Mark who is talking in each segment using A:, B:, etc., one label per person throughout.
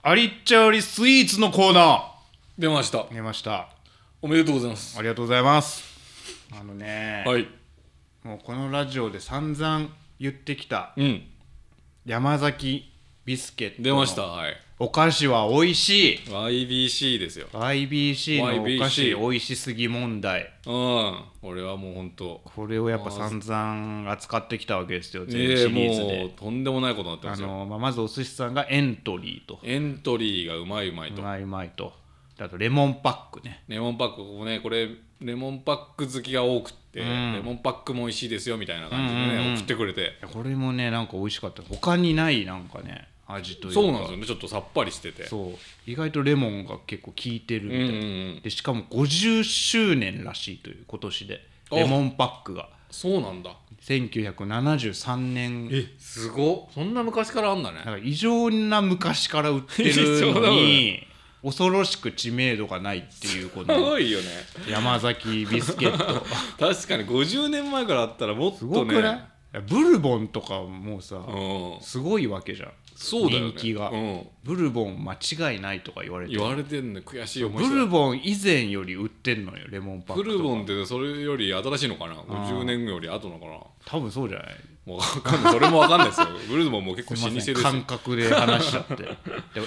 A: ありっちゃおりスイーツのコーナー出ました出ましたおめでとうございますありがとうございますあのね、はい、もうこのラジオで散々言ってきた、うん、山崎ビスケット出ましたはいお菓子は美味しい IBC ですよ IBC のお菓子美味しすぎ問題うん俺はもう本当これをやっぱ散々扱ってきたわけですよ全シリーズで、えー、とんでもないことになってますよあの、まあ、まずお寿司さんがエントリーとエントリーがうまいうまいとうまいうまいとあとレモンパックねレモンパックここねこれレモンパック好きが多くて、うん、レモンパックも美味しいですよみたいな感じでね、うんうんうん、送ってくれてこれもねなんか美味しかった他にないなんかね味というかそうなんですよねちょっとさっぱりしててそう意外とレモンが結構効いてるみたいな、うんうんでしかも50周年らしいという今年でレモンパックがそうなんだ1973年えすごそんな昔からあんだねだから異常な昔から売ってるのに 恐ろしく知名度がないっていうこのすごいよね山崎ビスケット 確かに50年前からあったらもっとねすごくねブルボンとかもうさ、すごいわけじゃんそうだよ、ね、人気が、うん、ブルボン間違いないとか言われて言われてんの悔しい思いブルボン以前より売ってんのよレモンパンブルボンってそれより新しいのかな50年より後のかな多分そうじゃないもう分かんないそれも分かんないですよブルボンも結構老舗ですよ感覚で話しちゃってでも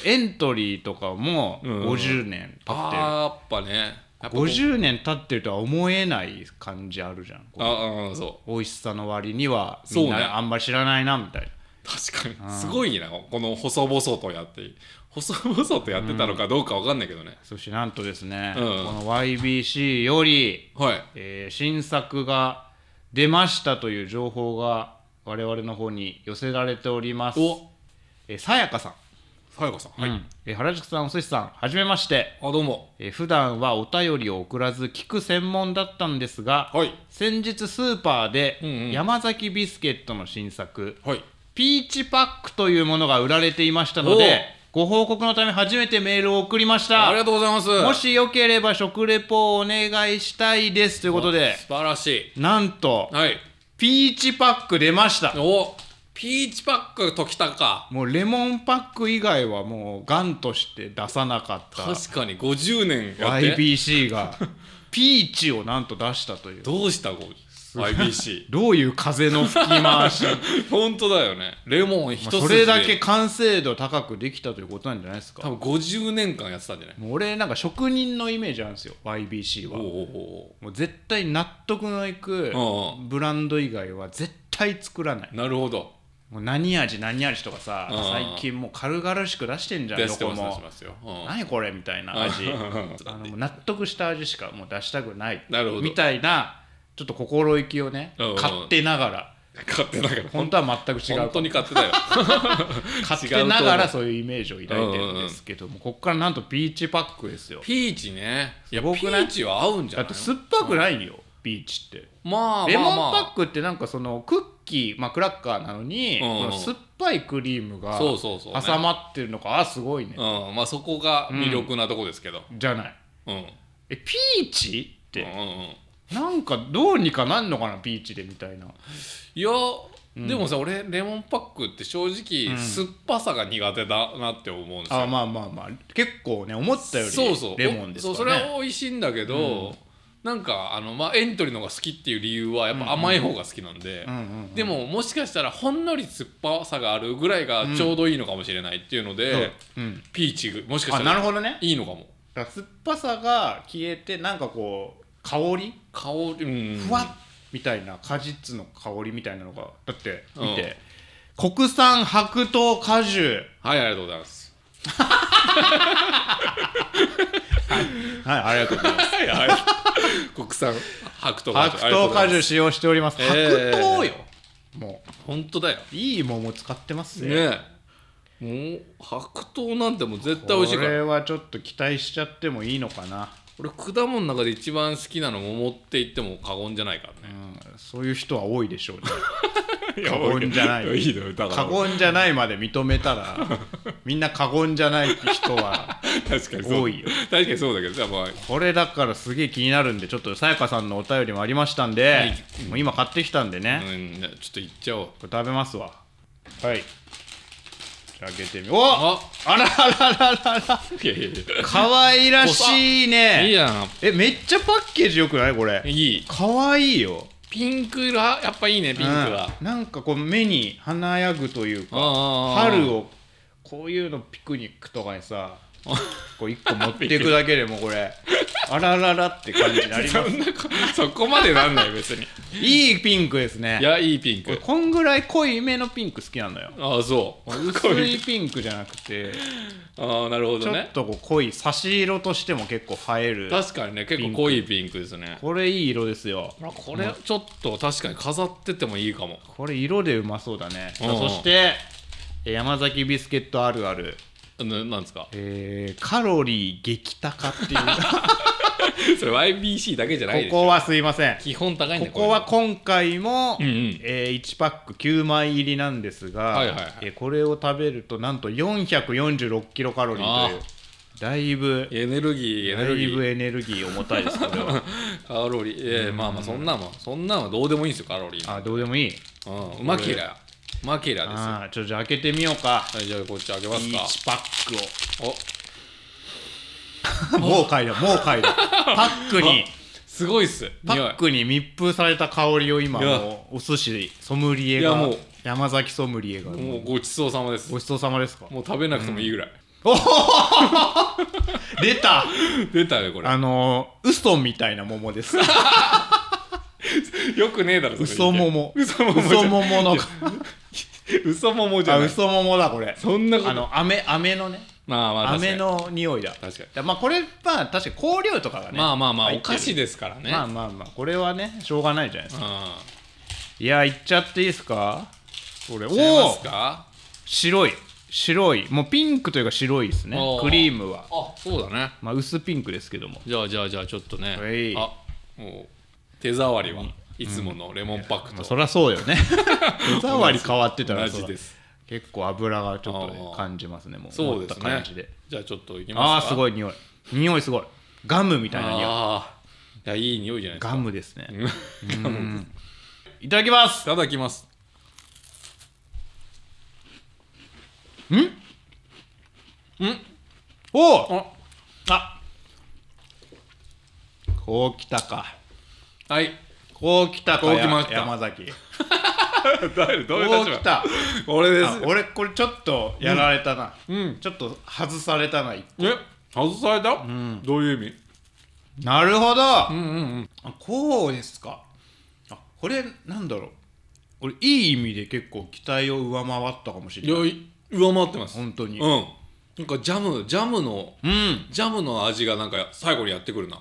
A: エントリーとかも50年経ってる、うん、やっぱね50年経ってるとは思えない感じあるじゃんああそう美味しさの割にはみんなあんまり知らないなみたいな確かにすごいなこの細々とやって細々とやってたのかどうか分かんないけどね、そしてなんとですね、うん、この YBC より、はいえー、新作が出ましたという情報が我々の方に寄せられておりますえさやかさんさやかさん、はい、ええ原宿さんおすしさんはじめましてあどうもえ普段はお便りを送らず聞く専門だったんですが、はい、先日スーパーで、うん、山崎ビスケットの新作、はいピーチパックというものが売られていましたのでご報告のため初めてメールを送りましたありがとうございますもしよければ食レポをお願いしたいですということで素晴らしいなんと、はい、ピーチパック出ましたおピーチパックときたかもうレモンパック以外はもうガンとして出さなかった確かに50年やって YBC がピーチをなんと出したというどうした50 y b c どういう風の吹き回し 本当だよねレモン一つそれだけ完成度高くできたということなんじゃないですか多分50年間やってたんじゃない俺なんか職人のイメージあるんですよ YBC はもう絶対納得のいくブランド以外は絶対作らないなるほどもう何味何味とかさ最近もう軽々しく出してんじゃんどこも何これみたいな味 納得した味しかもう出したくないみたいなちょっと心意気をね、うんうん、勝手ながら勝手ながら本当は全く違う本当に勝手だよ 勝手ながらそういうイメージを抱いてるんですけども、うんうん、ここからなんとピーチパックですよピーチねいや僕ねピーチは合うんじゃないだって酸っぱくないよ、うん、ピーチってまあレモンパックってなんかそのクッキー、まあ、クラッカーなのに、うんうん、酸っぱいクリームが挟まってるのか、ね、あすごいね、うん、まあ、そこが魅力なとこですけど、うん、じゃない、うん、えピーチって、うんうんなんかどうにかなんのかなビーチでみたいないや、でもさ俺レモンパックって正直、酸っぱさが苦手だなって思うんですよあまあまあまあ結構ね思ったよりレモンですからねそうそれは美味しいんだけど、うん、なんかあの、まあ、エントリーの方が好きっていう理由はやっぱ甘い方が好きなんで、でももしかしたらほんのり酸っぱさがあるぐらいがちょうどいいのかもしれないっていうので、ピーチもしかしたらいいのかも。酸っぱさが消えてなんかこう香り香り、うん、ふわっみたいな果実の香りみたいなのがだって見て、国産白桃果汁はいありがとうございますはい、はい、ありがとうございます。国産白桃白桃果汁使用しております。白桃よ。もう本当だよ。いい桃使ってますね。ねもう白桃なんてもう絶対美味しいから。これはちょっと期待しちゃってもいいのかな。俺果物の中で一番好きなの桃って言っても過言じゃないからね、うん、そういう人は多いでしょうね 過言じゃないいい過言じゃないまで認めたら みんな過言じゃない人は確かに多いよ確かにそうだけどさ、まあ、これだからすげえ気になるんでちょっとさやかさんのお便りもありましたんで、はい、もう今買ってきたんでね、うん、ちょっといっちゃおうこれ食べますわはい開けてみおああらららららかわい可愛らしいねいいやんえめっちゃパッケージよくないこれいい可愛いよピンクがやっぱいいねピンクが、うん、なんかこう目に華やぐというか春をこういうのピクニックとかにさ こう一個持っていくだけでもこれ あらららって感じになります そこまでなんない別にいいピンクですねいやいいピンクこんぐらい濃いめのピンク好きなのよああそう薄いピンクじゃなくてああなるほどねちょっとこう濃い差し色としても結構映える確かにね結構濃いピンクですねこれいい色ですよこれちょっと確かに飾っててもいいかもこれ色でうまそうだね、うん、そして山崎ビスケットあるあるなんですかえー、カロリー激高っていう それ YBC だけじゃないでここはすいません基本高いんでここは今回も、うんうん、えー、1パック9枚入りなんですが、はいはいはい、えー、これを食べるとなんと446キロカロリーというだいぶエネルギーエネルギーだいぶエネルギー重たいですけど カロリーえー、まあまあそんなもんそんなはどうでもいいんですよカロリーあどうでもいい、うん、まけりゃマキラですよああちょっとじゃあ開けてみようかじゃあこっち開けますか1パックをお もう嗅いだもう嗅いだ パックにすごいっすパックに密封された香りを今もうお寿司ソムリエがもう山崎ソムリエがもうごちそうさまですごちそうさまですかもう食べなくてもいいぐらい、うん、出た出たよこれあのー、ウソみたいな桃です よくねえだろ嘘も
B: 嘘もも嘘ももの
A: 嘘ももじゃない嘘ももだこれそんなことあの飴飴のねまあまあ飴の匂いだ確かにまあこれまあ確かに香料とかがねまあまあまあお菓子ですからねまあまあまあこれはねしょうがないじゃないですかいやいっちゃっていいですかこれおお白い白いもうピンクというか白いですねクリームはあそうだねまあ薄ピンクですけどもじゃあじゃあじゃあちょっとねあもう手触りはいつものレモンパックと、そりゃそうよね手触 り変わってたら同じです結構油がちょっと、ね、感じますねもうそうですねじゃあちょっといきますかああすごい匂い匂いすごいガムみたいな匂いいやいい匂いじゃないですかガムですねいただきますいただきますんんおおあこうきたかはいこう来たかこう来ました山崎 誰どういう立場俺です俺これちょっとやられたな、うん、ちょっと外されたなえ外された、うん、どういう意味なるほど、うんうんうん、こうですかあこれなんだろう俺いい意味で結構期待を上回ったかもしれない上回ってます本当にうんなんかジャムジャムの、うん、ジャムの味がなんか最後にやってくるな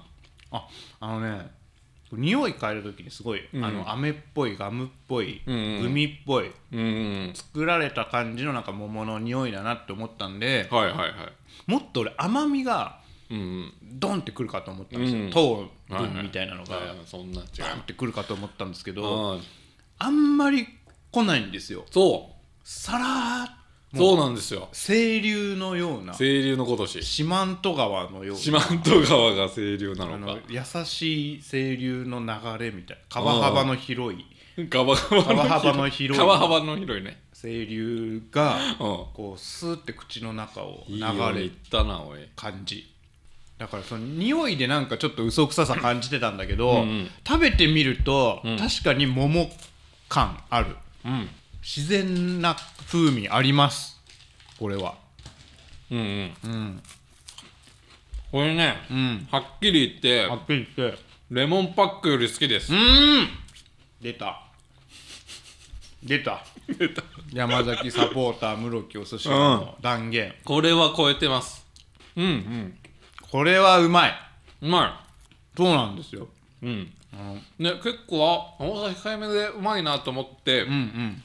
A: ああのね匂いえると時にすごい、うん、あの飴っぽいガムっぽい、うんうん、海っぽい、うんうん、作られた感じのなんか桃の匂いだなって思ったんで、はいはいはい、もっと俺甘みがドンってくるかと思ったんですよ、うん、糖分みたいなのが、ドンってくるかと思ったんですけどあんまり来ないんですよ。そうさらそうなんですよ清流のような清流の今年四万十川のような四万十川が清流なのか優しい清流の流れみたいな川幅の広い川幅の広い川幅の広いね清流がこうスーって口の中を流れたなおい感じだからその匂いでなんかちょっと嘘くささ感じてたんだけど、うんうん、食べてみると、うん、確かに桃感ある、うん、自然な風味ありますこれはうんうんうんこれね、うん、はっきり言ってはっきり言ってレモンパックより好きですうん出た出た出た山崎サポーター室木お寿司の断言、うん、これは超えてますうんうんこれはうまいうまいそうなんですようん、ね、結構あ甘さ控えめでうまいなと思って、うんうん、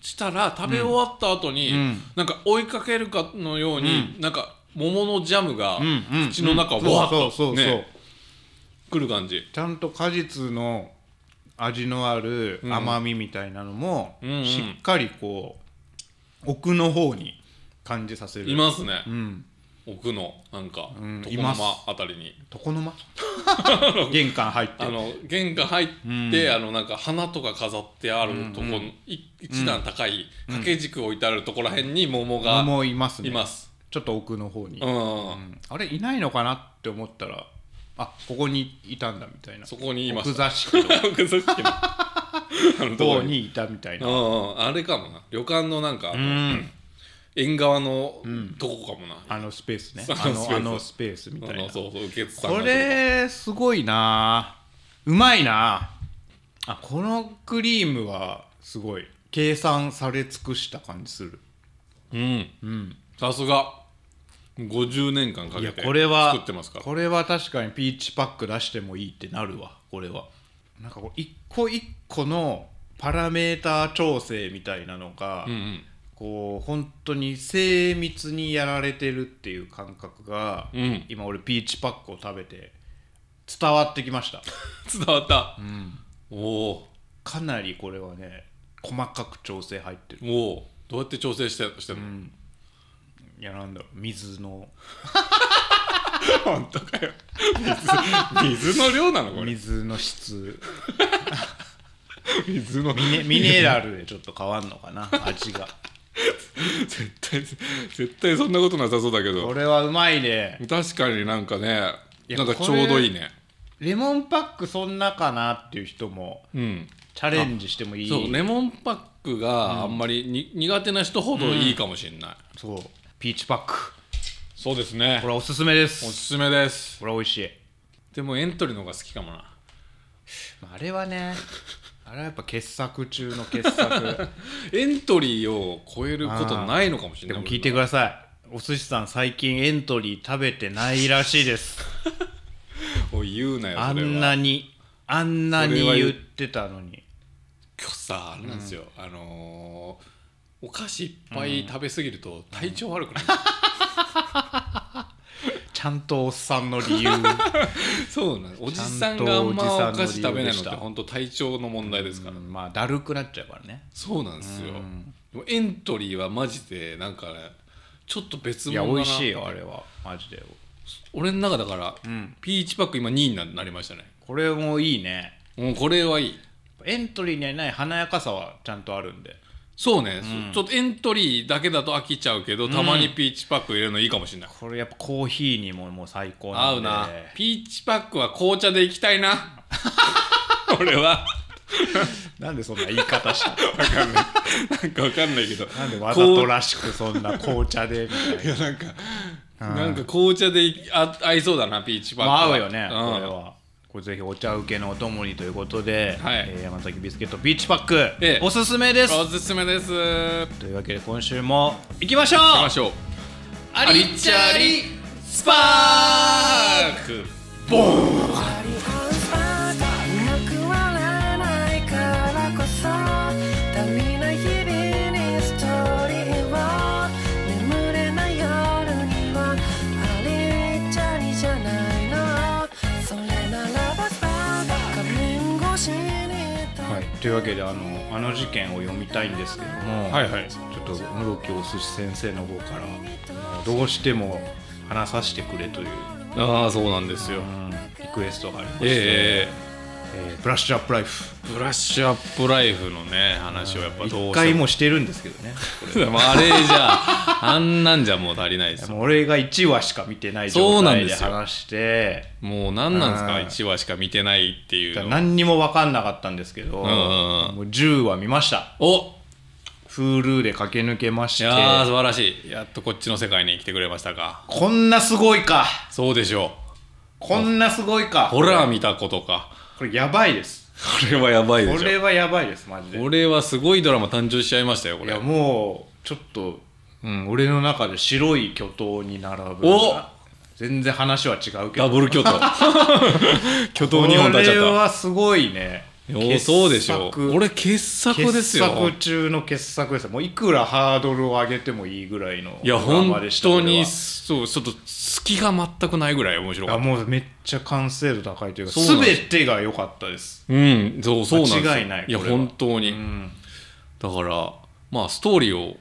A: したら食べ終わった後に、うん、なんか追いかけるかのように、うん、なんか桃のジャムが口の中をわっとくる感じちゃんと果実の味のある甘みみたいなのも、うん、しっかりこう奥の方に感じさせるいますね、うん奥のなんか床の間あたりに床の間玄関入ってあの玄関入って、うん、あのなんか花とか飾ってあるとこ、うんうん、一段高い掛け軸置いてあるところらへに桃が桃いますねいますちょっと奥の方に、うん、うん、あれいないのかなって思ったらあここにいたんだみたいなそこにいました奥座敷の どうにいたみたいな、うん、あれかもな旅館のなんかあの、うん縁側のとこかもな、あのスペースね あのあのスペースみたいなそうそう受付これすごいなうまいなあこのクリームはすごい計算され尽くした感じするうんうんさすが50年間かけて作ってますからこれは確かにピーチパック出してもいいってなるわこれはなんかこう一個一個のパラメーター調整みたいなのが、うんうんこう本当に精密にやられてるっていう感覚が、うん、今俺ピーチパックを食べて伝わってきました 伝わった、うん、おおかなりこれはね細かく調整入ってるおおどうやって調整してしてんの、うん、いやなんだろう水の 本当かよ水水の量なのこれ水の質 水のミネミネラルでちょっと変わんのかな味が 絶対絶対そんなことなさそうだけどこれはうまいね確かになんかねなんかちょうどいいねレモンパックそんなかなっていう人も、うん、チャレンジしてもいいそうレモンパックがあんまりに、うん、苦手な人ほどいいかもしれない、うん、そうピーチパックそうですねこれおすすめですおすすめですこれ美味しいでもエントリーの方が好きかもな、まあ、あれはね あれはやっぱ傑作中の傑作 エントリーを超えることないのかもしれないでも聞いてくださいお寿司さん最近エントリー食べてないらしいです お言うなよあんなにあんなに言ってたのに今日さあれなんですよ、うん、あのー、お菓子いっぱい食べ過ぎると体調悪くなる、う んちゃんとおっさんの理由 そうなんおじさんがあんまお菓子食べないのって本当体調の問題ですから、まあだるくなっちゃうからねそうなんですよ、でもエントリーはマジでなんか、ね、ちょっと別物だないや美味しいよあれはマジで俺の中だから、うん、ピーチパック今2位になりましたねこれもいいねもうこれはいいエントリーにはない華やかさはちゃんとあるんでそうね、うんちょっとエントリーだけだと飽きちゃうけどたまにピーチパック入れるのいいかもしれない、これやっぱコーヒーにももう最高な合うなピーチパックは紅茶でいきたいな 俺はなんでそんな言い方したの分かんないなんかわかんないけどなんでわざとらしくそんな紅茶でみたい いなやなんか、なんか紅茶であ合いそうだなピーチパックまあ合うよね、これはこれぜひお茶受けのお供にということで、はい、えー、山崎ビスケットビーチパック、ええ、おすすめですおすすめですというわけで今週もいきましょう行きましょうありっちゃりスパークボーンというわけであのあの事件を読みたいんですけども、はいはい、ちょっと室木お寿司先生の方からどうしても話させてくれというああそうなんですよ、うん、リクエストがありまして、えー、えー、ブラッシュアップライフブラッシュアップライフのね話をやっぱどう一回もしてるんですけどね あれじゃああんなんじゃもう足りないです俺が1話しか見てない状態で話してもう何なんですか1話しか見てないっていう何にも分かんなかったんですけど、うんうんうん、もう10話見ましたお Hulu で駆け抜けましていや素晴らしいやっとこっちの世界に来てくれましたかこんなすごいかそうでしょうこんなすごいかホラー見たことかこれやばいですこれはやばいです。これはやばいですマジでこれはすごいドラマ誕生しちゃいましたよこれいやもうちょっと、うん、俺の中で白い巨頭に並ぶお全然話は違うけどダブル巨頭 巨頭日本立っちゃったこれはすごいねそうでしょう俺傑作ですよ傑作中の傑作ですもういくらハードルを上げてもいいぐらいのいや本当にそうちょっと隙が全くないぐらい面白かったもうめっちゃ完成度高いというか全てが良かったですうんそうそうなん間違いないいや本当に、うん、だからまあストーリーを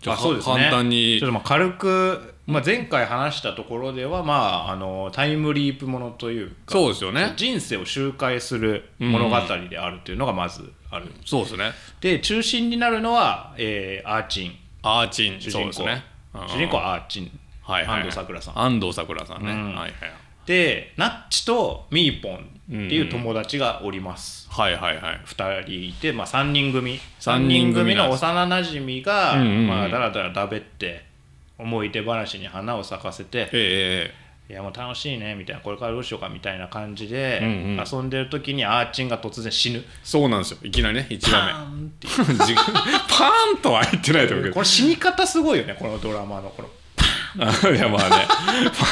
A: じゃあ、ね、簡単にちょっとまあ軽くまあ、前回話したところでは、まあ、あのタイムリープものというかそうですよ、ね、人生を周回する物語であるというのがまずある、うん、そうですねで中心になるのは、えー、アーチンアーチン主人公、ね、主人公はアーチン、はいはい安藤サクラさん安藤サクラさんね、うん、はいはい、でナッチとミーポンっていう友達がおります、うん、はいはいはい2人いて、まあ、3人組3人組の幼なじみが、うんうんうん、まあ、だらだらだべって思い出話に花を咲かせて、えー、いやもう楽しいねみたいなこれからどうしようかみたいな感じで、うんうん、遊んでる時にあーちんが突然死ぬそうなんですよいきなりね一画目パーンって パーンとは言ってないと思うけどこれ死に方すごいよねこのドラマのこの いやまあね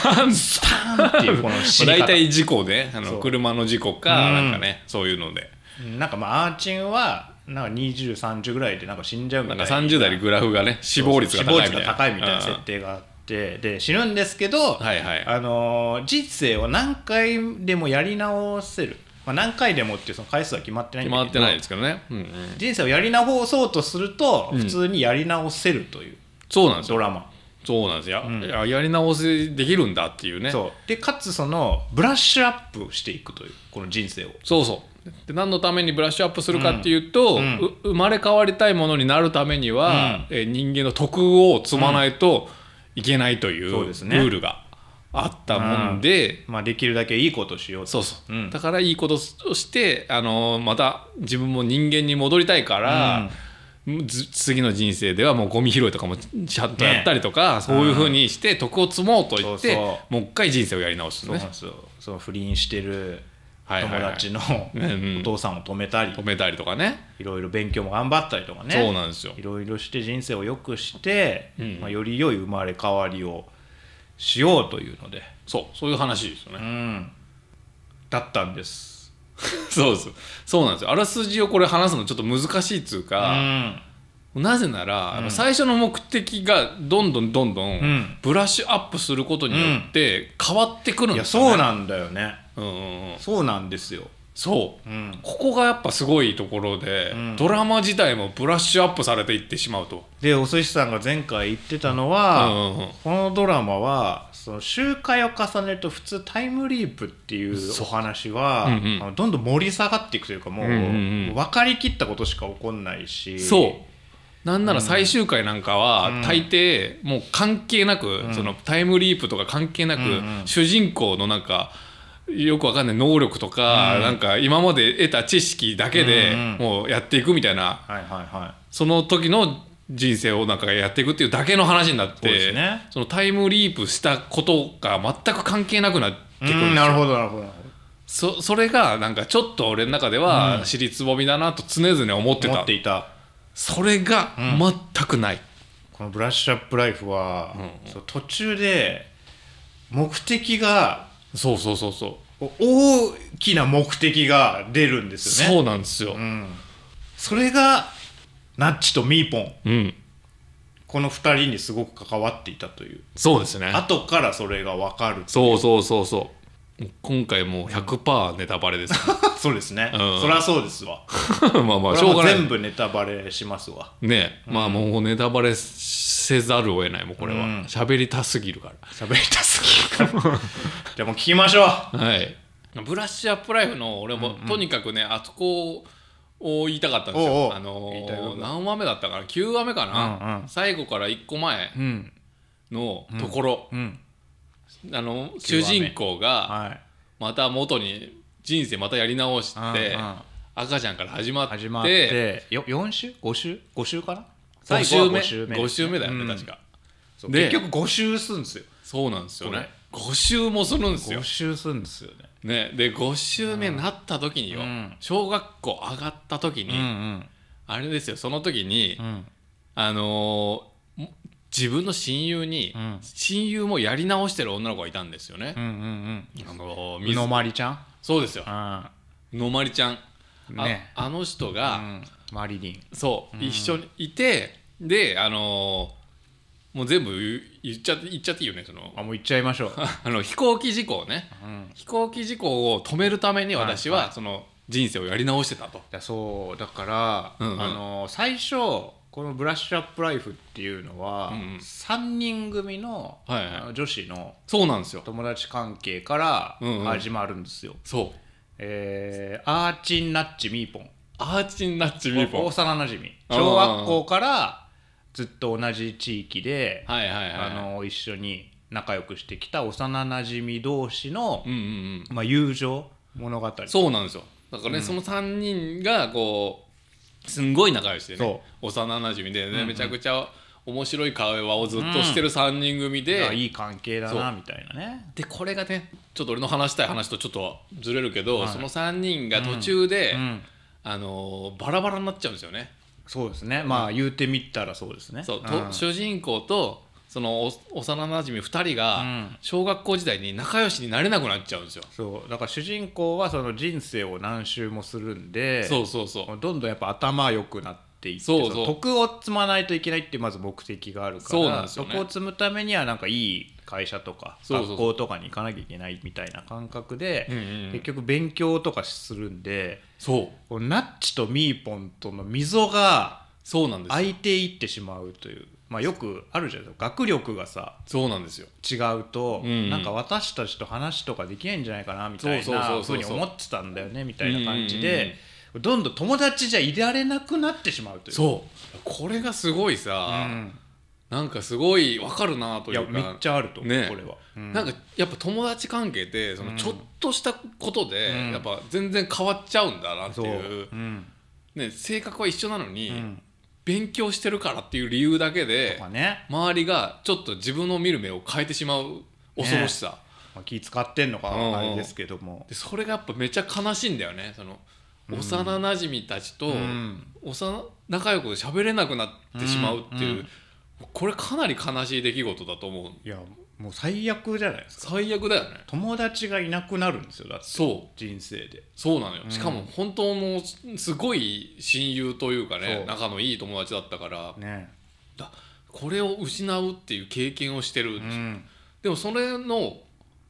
A: パンスパンっていうこの死に方大体事故で、あの車の事故かなんかねそういうのでなんかまあアーチンはなんか20、30ぐらいでなんか死んじゃうみたいな。なんか30代でグラフがね、死亡率が高いみたいな。死亡率が高いみたいな設定があって、で、死ぬんですけど、はいはい、あのー、人生を何回でもやり直せる。まあ、何回でもっていうその回数は決まってないんだけど決まってないですけどね、うんうん、人生をやり直そうとすると普通にやり直せるという、うん、そうなんですドラマそうなんですよ、うん、ややり直せできるんだっていうねでかつそのブラッシュアップしていくというこの人生をそうそうで何のためにブラッシュアップするかっていうと、うんう生まれ変わりたいものになるためには、え人間の徳を積まないといけないというルールがあったもんで、まあ、できるだけいいことしようそうそう、だからいいことをしてあのまた自分も人間に戻りたいから、次の人生ではもうゴミ拾いとかもちゃんとやったりとか、ね、そういうふうにして徳を積もうと言ってもう一回人生をやり直す、ね、そうそう不倫してる友達のお父さんを止めたり、止めたりとかねいろいろ勉強も頑張ったりとかねそうなんですよいろいろして人生を良くして、まあ、より良い生まれ変わりをしようというのでそうそういう話ですよね、うん、だったんです そうですそうなんですよあらすじをこれ話すのちょっと難しいっつうか、うん、なぜなら、うん、最初の目的がどんどんどんどんブラッシュアップすることによって変わってくるんですよね、いやそうなんだよねうんうんうん、そうなんですよそう、うん、ここがやっぱすごいところで、うん、ドラマ自体もブラッシュアップされていってしまうとでお寿司さんが前回言ってたのは、うんうんうん、このドラマはその周回を重ねると普通タイムリープっていうお話は、うんうん、どんどん盛り下がっていくというかもううんうんうん、分かりきったことしか起こんないしそうなんなら最終回なんかは大抵もう関係なくそのタイムリープとか関係なく主人公のなんかよくわかんない能力とか、うん、なんか今まで得た知識だけでもうやっていくみたいな、うんはいはいはい、その時の人生をなんかやっていくっていうだけの話になって、ね、そのタイムリープしたことが全く関係なくなってくる、うん、なるほどなるほどそそれがなんかちょっと俺の中では尻つぼみだなと常々思ってた,、っていたそれが全くない、この「ブラッシュアップライフは」途中で目的がそうそうそうそう大きな目的が出るんですよねそうなんですよ、うん、それがナッチとミーポン、うん、この二人にすごく関わっていたというそうですね後からそれが分かるそうそうそうそう今回もう100%ネタバレです、ね、そうですね、うん、そりゃそうですわ まあまあしょうがない全部ネタバレしますわね、うん、まあもうネタバレせざるを得ないもうこれは喋、うん、りたすぎるから喋りたすぎるから じゃあもう聞きましょうはいブラッシュアップライフの俺も、とにかくねあそこを言いたかったんですよあのー、何話目だったかな9話目かな、うんうん、最後から1個前のところ、うんあの主人公がまた元に人生またやり直して、赤ちゃんから始まって始まってよ4週5週5週かな最後5週目 ,5 週目だよね、うん、確か結局5週するんですよそうなんですよね5週もするんですよ5週するんですよねねで5週目になった時によ、うん、小学校上がった時に、うんうん、あれですよその時に、うん、あのー、自分の親友に、うん、親友もやり直してる女の子がいたんですよね。うんうんうん、あの水のまりちゃんそうですよ。のまりちゃん、ね、あの人が、うん、マリリンそう、うん、一緒にいてであのー、もう全部言っちゃって言っちゃっていいよねそのあもう言っちゃいましょう あの飛行機事故をね、うん、飛行機事故を止めるために私は、その人生をやり直してたとだそうだから、うんうん、あの最初この「ブラッシュアップライフ」っていうのは、うん3人組の,、はいはい、女子のそうなんですよ友達関係から始まるんですよ、うんうん、そうえー、アーチンナッチミーポンアーチンナッチミーポン幼なじみ小学校からずっと同じ地域で、はいはいはい、あの一緒に仲良くしてきた幼なじみ同士の、うんうんうんまあ、友情物語そうなんですよだからね、うん、その3人がこうすんごい仲良しでね幼なじみで、ね、うんうん、めちゃくちゃ面白い会話をずっとしてる3人組で、うん、いい関係だなみたいなねでこれがねちょっと俺の話したい話とちょっとずれるけど、はい、その3人が途中で、うんあのバラバラになっちゃうんですよねそうですねまあ言うてみたらそうですねそう、主人公とその幼なじみ2人が小学校時代に仲良しになれなくなっちゃうんですよ、そうだから主人公はその人生を何周もするんでそうそうそうどんどんやっぱ頭良くなっていってそうそう徳を積まないといけないってまず目的があるからね、徳を積むためにはなんかいい会社とか学校とかに行かなきゃいけないみたいな感覚で結局勉強とかするんでそうナッチとミーポンとの溝がそうなんです空いていってしまうというまあ、よくあるじゃないですか学力がさそうなんですよ違うと、うんなんか私たちと話とかできないんじゃないかなみたいなふうに思ってたんだよねみたいな感じで、うんうんうん、どんどん友達じゃいられなくなってしまうというそうこれがすごいさ、うん、なんかすごいわかるなというかめっちゃあると思う、ね、これは、うん、なんかやっぱ友達関係ってそのちょっとしたことで、うん、やっぱ全然変わっちゃうんだなっていう、ね、性格は一緒なのに、勉強してるからっていう理由だけで、ね、周りがちょっと自分の見る目を変えてしまう恐ろしさ、ね、まあ、気使ってんのかあれですけども、でそれがやっぱめっちゃ悲しいんだよねその幼なじみたちと、うん、幼仲良く喋れなくなってしまうっていう、うんうん、これかなり悲しい出来事だと思ういやもう最悪じゃないですか最悪だよね友達がいなくなるんですよだってそう人生でそうなのよ、うん、しかも本当のすごい親友というかね仲のいい友達だったからねだこれを失うっていう経験をしてる、うん、でもそれの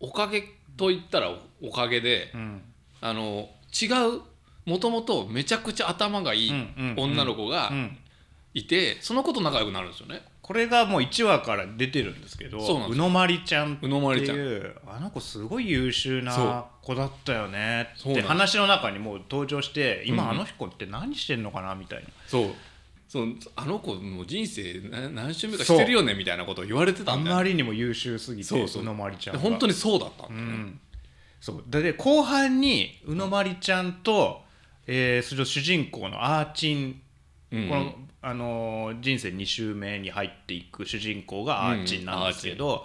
A: おかげといったらおかげで、うん、あの違うもともとめちゃくちゃ頭がいい女の子がいて、その子と仲良くなるんですよねこれがもう1話から出てるんですけどうのまりちゃんっていうあの子すごい優秀な子だったよねって話の中にもう登場して今あの子って何してんのかなみたいな、うん、そうそうあの子の人生何周目かしてるよねみたいなことを言われてたんだあまりにも優秀すぎてそうそうのまりちゃん本当にそうだったんだ、ね、うん、そうで後半にうのまりちゃんと、えー、主人公のアーチンこのあの人生2周目に入っていく主人公がアーチンなんですけど、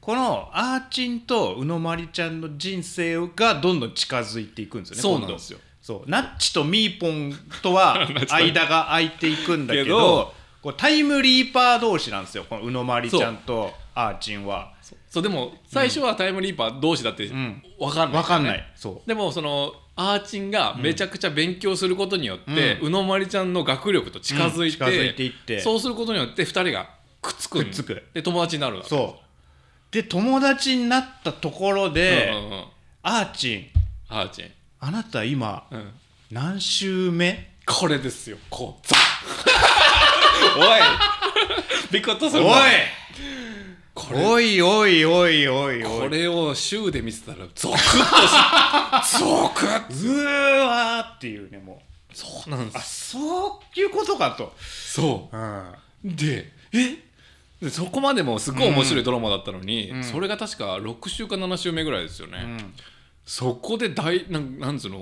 A: このアーチンと宇野まりちゃんの人生がどんどん近づいていくんですよねそうなんですよそうナッチとミーポンとは 間が空いていくんだけどこうタイムリーパー同士なんですよこの宇野まりちゃんとアーチンはそうでも最初はタイムリーパー同士だって分かんない、ね、うん、分かんないそうでもそのアーチンがめちゃくちゃ勉強することによって、うん、宇野まりちゃんの学力と近づいてうん、いてそうすることによって2人がくっつくくっつくで友達になるそうで友達になったところで、うんうんうん、ーチンあーあなた今、うん、何週目これですよこうザ おいビッとするおいおいおいおいおいおいこれを週で見てたらゾクッとすゾクッうーわーっていうねもうそうなんですあそういうことかとそう、うん、でえでそこまでもすごい面白いドラマだったのに、うん、それが確か6週か7週目ぐらいですよね、うん、そこで大なんなんつうの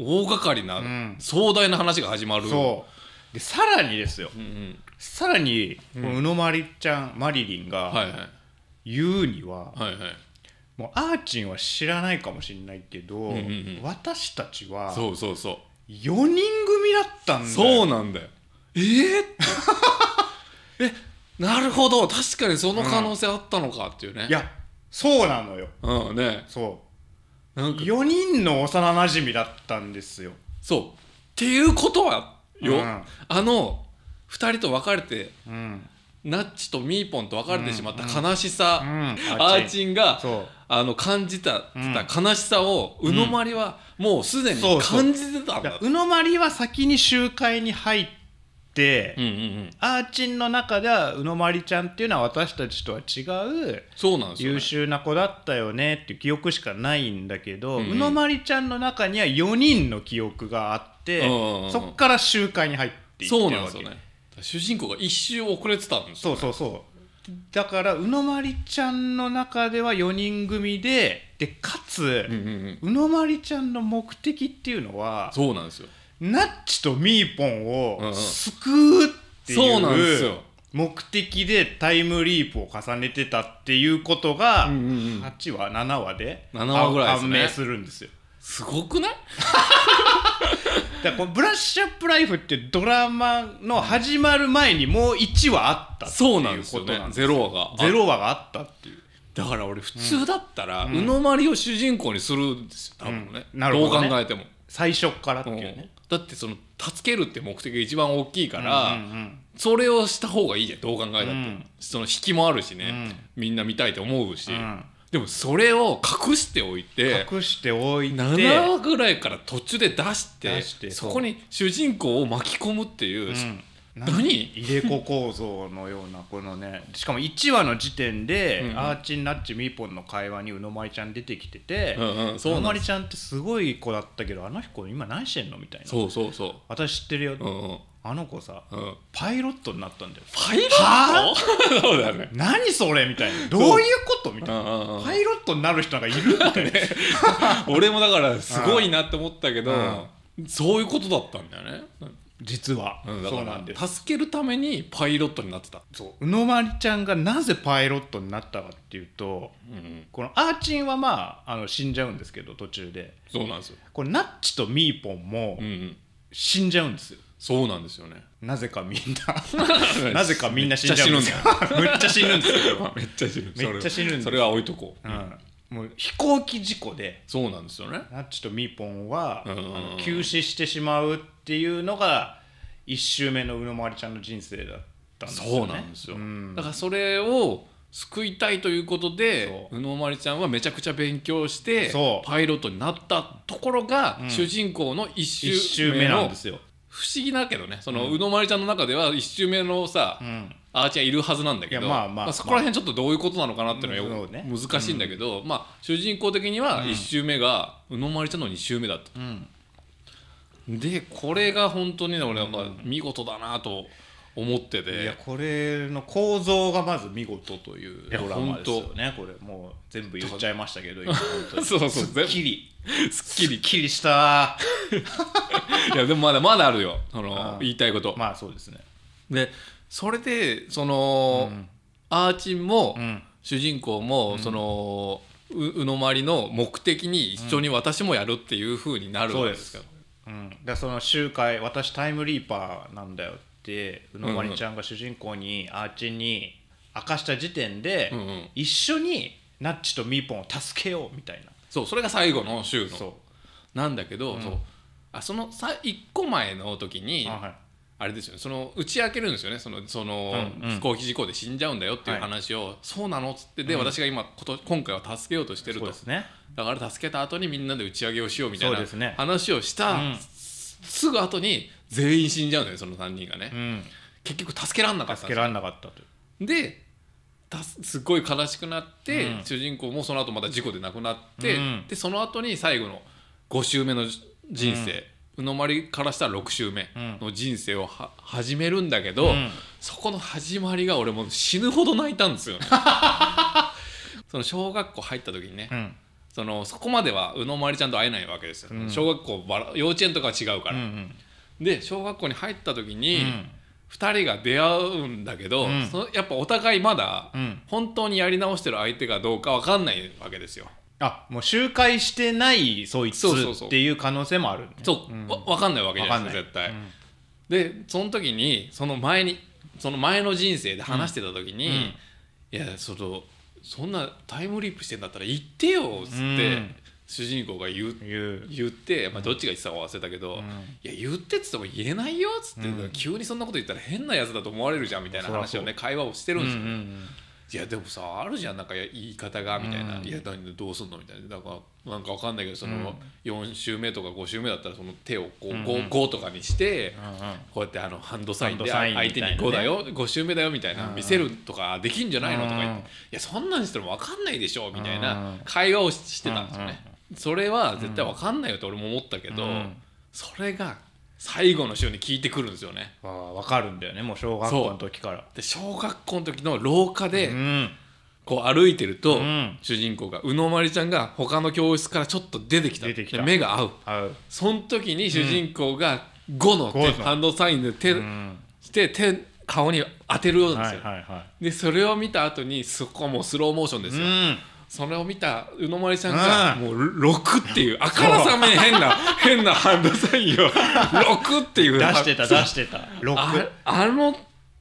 A: 大掛かりな、壮大な話が始まるそうでさらにですよ、うんうんさらに、うん、宇野まりちゃんマリリンが、はいはい、言うには、はいはい、もうあーちんは知らないかもしれないけど、うんうんうん、私たちはそうそうそう4人組だったんだそうなんだよえー、えなるほど確かにその可能性あったのかっていうね、うん、いやそうなのようんねそうなんか4人の幼なじみだったんですよそうっていうことはよ、うん、あの2人と別れて、うん、ナッチとミーポンと別れてしまった悲しさ、うんうん、アーチンがあの感じた悲しさを、うの宇野まりはもうすでに感じてたんだ宇野まりは先に集会に入って、うんうんうん、アーチンの中では宇野まりちゃんっていうのは私たちとは違うそうなんです、ね、優秀な子だったよねっていう記憶しかないんだけど、うんうん、宇野まりちゃんの中には4人の記憶があって、うんうんうん、そこから集会に入っていったわけそうなんですよね主人公が一周遅れてたんです、ね、そうそうそうだから宇野まりちゃんの中では4人組ででかつ、うんうん、のまりちゃんの目的っていうのはそうなんですよナッチとミーポンを救うっていう目的でタイムリープを重ねてたっていうことが8話7話で判明するんですよ。すごくない だこのブラッシュアップライフってドラマの始まる前にもう1話あったっていうことなんですよねゼロ話がゼロ話があったっていうだから俺普通だったら、うん、うのまを主人公にするんですよ多分ねうん、なるほど、ね、どう考えても最初からっていうね、うん、だってその助けるって目的が一番大きいから、うんうんうん、それをした方がいいじゃんどう考えたって、その引きもあるしね、みんな見たいと思うし、でもそれを隠しておいて隠しておいて7話ぐらいから途中で出してそこに主人公を巻き込むっていう、うん、何入れ子構造のようなこのねしかも1話の時点で、うんアーチン・ナッチ・ミーポンの会話にうのまりちゃん出てきてて、うんうん、そうまりちゃんってすごい子だったけどあの子今何してんのみたいなそうそうそう私知ってるよ、うんうん、あの子さ、うん、パイロットになったんだよパイロットそうだね何それみたいなどういうことみたいな、うんうん、パイロットになる人がいるみたいな 俺もだからすごいなって思ったけど、そういうことだったんだよね実は、うん、だから助けるためにパイロットになってたそう宇野まりちゃんがなぜパイロットになったかっていうと、うん、このアーチンはまああの死んじゃうんですけど途中でそうなんですよこれナッチとミーポンも、うん、死んじゃうんですよそうなんですよねなぜかみんな なぜかみんな死んじゃうんですよめっちゃ死ぬんですよめっちゃ死ぬめっちゃ死ぬんですそれは置いとこう、うん、もう飛行機事故でそうなんですよねナッチとミーポンは、急死してしまうっていうのが1周目のうのまりちゃんの人生だったんですよ、ね、そうなんですよ、うん、だからそれを救いたいということで宇野まりちゃんはめちゃくちゃ勉強してパイロットになったところが主人公の一周目の、うん、1周目なんですよ不思議だけどねその、宇野真ちゃんの中では1周目のさ、アーチがいるはずなんだけどまあまあそこら辺ちょっとどういうことなのかなっていうのは、難しいんだけど、まあ、主人公的には1周目が宇野丸ちゃんの2周目だと。でこれが本当にね俺なんか見事だなと。思ってていやこれの構造がまず見事というドラマですよねこれもう全部言っちゃいましたけど 今そうそうすっきりすっきりきりした いやでもまだまだあるよその言いたいことまあそうですねでそれでその、アーチンも、主人公も、そのうのまりの目的に一緒に私もやるっていうふうになるんですから、うん、だその集会私タイムリーパーなんだよっって宇野真理ちゃんが主人公に、アーチに明かした時点で、うんうん、一緒にナッチとミーポンを助けようみたいなそうそれが最後の週のなんだけど、うん、そうあそのさ1個前の時に、あれですよねその打ち明けるんですよねそのその、うんうん、飛行機事故で死んじゃうんだよっていう話を、はい、そうなのっつってで、うん、私が今こと今回は助けようとしてると、ね、だから助けた後にみんなで打ち上げをしようみたいな話をした、ねうん、すぐ後に全員死んじゃうのよその3人がね、うん、結局助けらんなかった助けらんなかったとでたすっごい悲しくなって、うん、主人公もその後また事故で亡くなって、うん、でその後に最後の5周目の人生、うのまりからしたら6周目の人生をは、始めるんだけど、うん、そこの始まりが俺も死ぬほど泣いたんですよね その小学校入った時にね、うん、そのそこまでは宇野まりちゃんと会えないわけですよ、うん、小学校幼稚園とかは違うから、うんうん、で小学校に入った時に、うん、2人が出会うんだけど、うん、そのやっぱお互いまだ、本当にやり直してる相手かどうか分かんないわけですよあもう周回してないそいつっていう可能性もある、ね、そう、うん、分かんないわけじゃないですか絶対、でその時にその前にその前の人生で話してた時に、いやそのそんなタイムリープしてんだったら行ってよっつって、主人公が言う言って、まあ、どっちが言ってたか忘れたけど、うん、いや言ってっつっても言えないよっつって、うん、急にそんなこと言ったら変なやつだと思われるじゃんみたいな話をね会話をしてるんですよ、うんうんうんいやでもさあるじゃんなんか言い方がみたいな、うん、いやどうすんのみたいななんかなんか分かんないけどその4週目とか5週目だったらその手をこう 5,、うん、とかにして、こうやってあのハンドサインで相手に5だよ、5週目だよみたいな、見せるとかできんじゃないのとか言って、いやそんなにしても分かんないでしょみたいな会話をしてたんですよね。それは絶対分かんないよって俺も思ったけど、それが最後の週に聞いてくるんですよねあ分かるんだよねもう小学校の時からで小学校の時の廊下で、うん、こう歩いてると、うん、主人公が宇野まりちゃんが他の教室からちょっと出てきた目が合う合うその時に主人公が5の手、うハンドサインで手、して手顔に当てるようなんですよ、はいはいはい、でそれを見た後にそこはもうスローモーションですよ、それを見た宇野森さんがもう6っていうあからさめ変な 変なハンドサインを6っていう出してた出してた6あの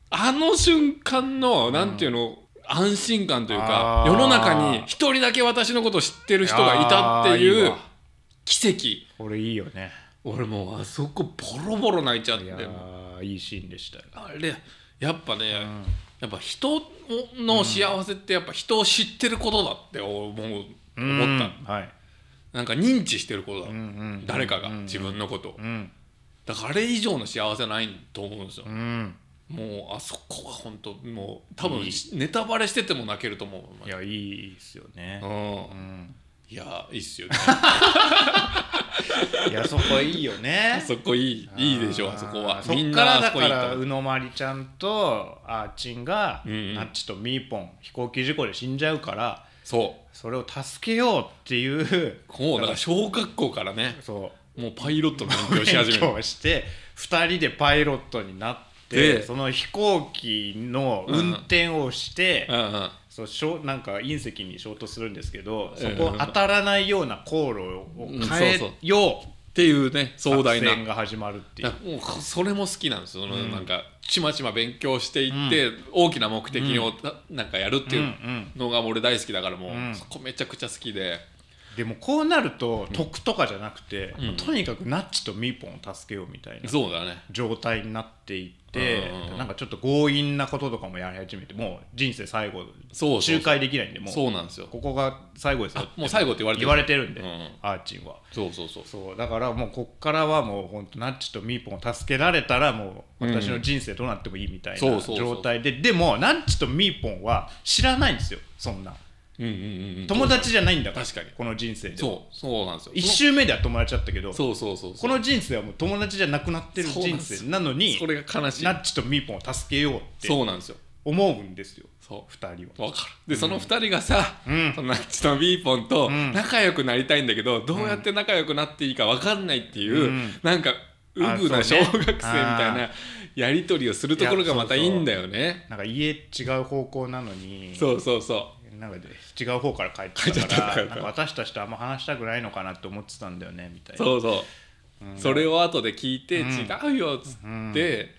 A: あの瞬間のなんていうの、安心感というか世の中に一人だけ私のことを知ってる人がいたっていう奇跡俺いいよね俺もうあそこボロボロ泣いちゃっていいシーンでしたあれやっぱね、うんやっぱ人の幸せってやっぱ人を知ってることだって思う、うん、思った、はい、なんか認知してることだ、うんうん、誰かが自分のこと、うん、だからあれ以上の幸せないと思うんですよ、うん、もうあそこは本当もう多分ネタバレしてても泣けると思ういやいいですよね、うんいやいいっすよね いやそこいいよねそこいいいいでしょあそこはそっからだからうのまりちゃんとあーちんが、うんうん、ナッチとみーぽん飛行機事故で死んじゃうからそうそれを助けようっていうもうだから小学校からねそうもうパイロットの勉強し始め勉して2人でパイロットになってその飛行機の運転をして、うんうんうんそうしょなんか隕石に衝突するんですけどそこ当たらないような航路を変えようっていうね壮大なが始まるっていうもうそれも好きなんですよ、うん、なんかちまちま勉強していって、うん、大きな目的を、うん、なんかやるっていうのが俺大好きだからもう、うん、そこめちゃくちゃ好きで。でもこうなると得とかじゃなくて、とにかくナッチとミーポンを助けようみたいな状態になっていって。て、うんうん、なんかちょっと強引なこととかもやり始めてもう人生最後そう仲介できないんでもうそうなんですよここが最後ですよもう最後って言われてる言われてるんで、うんうん、アーチンはそうそうそうそうだからもうこっからはもう本当ナッチとミーポンを助けられたらもう私の人生どうなってもいいみたいな状態で、でもナッチとミーポンは知らないんですよそんな。うんうんうん、友達じゃないんだから確かにこの人生でそうそうなんですよ一周目では友達だったけどそうそうそうこの人生はもう友達じゃなくなってる人生なのにそれが悲しいナッチとミーポンを助けようってそうなんですよ思うんですよそう2人は分かるで、うん、その2人がさ、うん、そのナッチとミーポンと仲良くなりたいんだけど、うん、どうやって仲良くなっていいか分かんないっていう、うん、なんかうぐな小学生みたいなやり取りをするところがまたいいんだよねなんか家違う方向なのにそうそうそうなんか違う方から帰ってたから私たちとあんま話したくないのかなって思ってたんだよねみたいなそうそう、うん、それを後で聞いて「違うよ」っつって、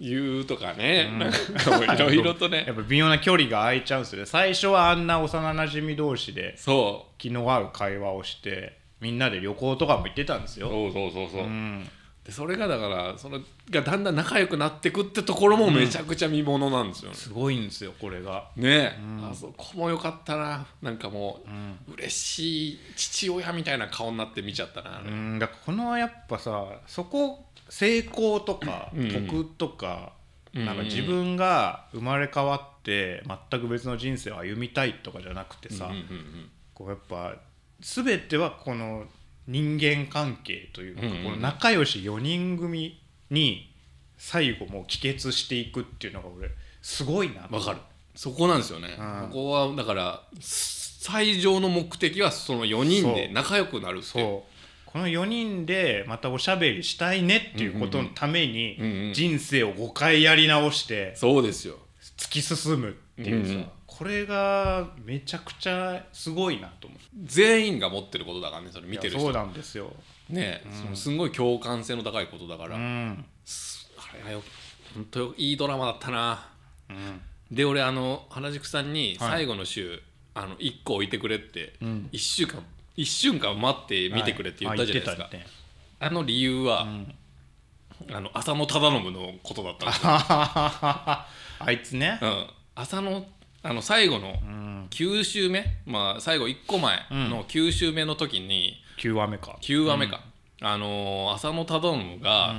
A: 言うとかね、いろいろとねやっぱ微妙な距離が空いちゃうんですよね最初はあんな幼なじみ同士でそう気の合う会話をしてみんなで旅行とかも行ってたんですよそうそうそうそう、うん、でそれがだからそのがだんだん仲良くなってくってところもめちゃくちゃ見ものなんですよ、うん、すごいんですよこれがね、うん、あそこもよかったななんかもう、う嬉しい父親みたいな顔になって見ちゃったなうんだからこのやっぱさそこ成功とか得とか、なんか自分が生まれ変わって全く別の人生を歩みたいとかじゃなくてさ、こうやっぱ全てはこの人間関係というか、この仲良し4人組に最後もう帰結していくっていうのが俺すごいなわかるそこなんですよね、うん、ここはだから最上の目的はその4人で仲良くなるってそうこの4人でまたおしゃべりしたいねっていうことのために人生を5回やり直してそうですよ突き進むっていうさ、これがめちゃくちゃすごいなと思う全員が持ってることだからねそれ見てる人そうなんですよね、うん、そのすごい共感性の高いことだから、うん、あれはよ本当いいドラマだったな、うん、で俺あの原宿さんに最後の週、はい、あの1個置いてくれって、うん、1週間一週間待って見てくれって言ったじゃないですか、はい、あの理由は、あの浅野忠信のことだったんですよ あいつね、うん、浅野あの最後の9週目、まあ、最後1個前の9週目の時に、うん、9話目か9話目か、うん、あの浅野忠信が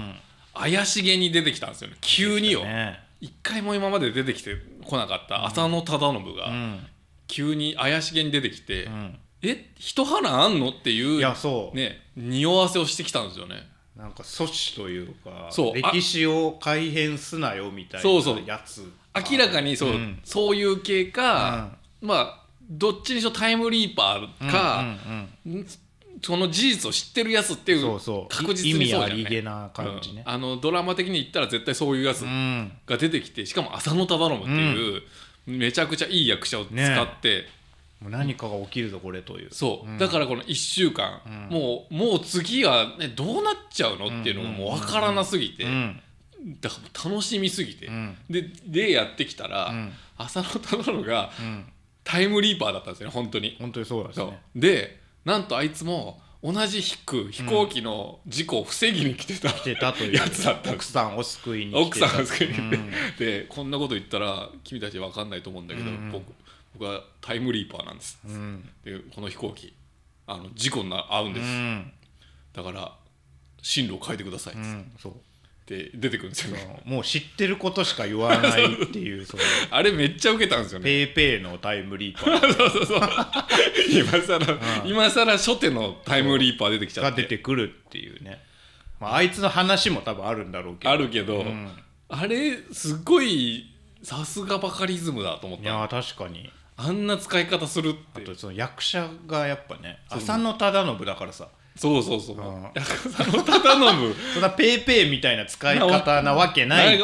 A: 怪しげに出てきたんですよね急によ、ね、1回も今まで出てきてこなかった浅野忠信が急に怪しげに出てきて、うん、え一花あんのっていういやそうね匂わせをしてきたんですよねなんか阻止というかそう歴史を改変すなよみたいなやつそうそう明らかにそううん、そういう系か、うん、まあどっちにしろタイムリーパーか、うんうんうん、その事実を知ってるやつっていうそうそう確実にそう、意味ありげな感じね、あのドラマ的に言ったら絶対そういうやつが出てきてしかも浅野忠信っていう、めちゃくちゃいい役者を使って、ね何かが起きるぞこれというそう、うん、だからこの1週間、うん、もうもう次は、ね、どうなっちゃうのっていうのがもう分からなすぎて、うん、だから楽しみすぎて、うん、ででやってきたら、うん、浅野忠信が、タイムリーパーだったんですよね本当に本当にそうだし、ね、でなんとあいつも同じ飛く飛行機の事故を防ぎに来てた、うん、やつだった奥さんを救いに奥さんを救いに来て、うん、でこんなこと言ったら君たち分かんないと思うんだけど、うん、僕僕はタイムリーパーなんです、うん、でこの飛行機あの事故に遭うんです、だから進路を変えてくださいそうって出てくるんですよねもう知ってることしか言わないっていう そあれめっちゃ受けたんですよねペーペーのタイムリーパーそうそうそう今さら、うん、今更初手のタイムリーパー出てきちゃってが出てくるっていうね、まあ、あいつの話も多分あるんだろうけどあるけど、うん、あれすごいさすがバカリズムだと思ったいや確かにあんな使い方するってあとその役者がやっぱね浅野忠信だからさそうそうそう、ん、ヤクザのただ飲むそんなペイペイみたいな使い方なわけないっ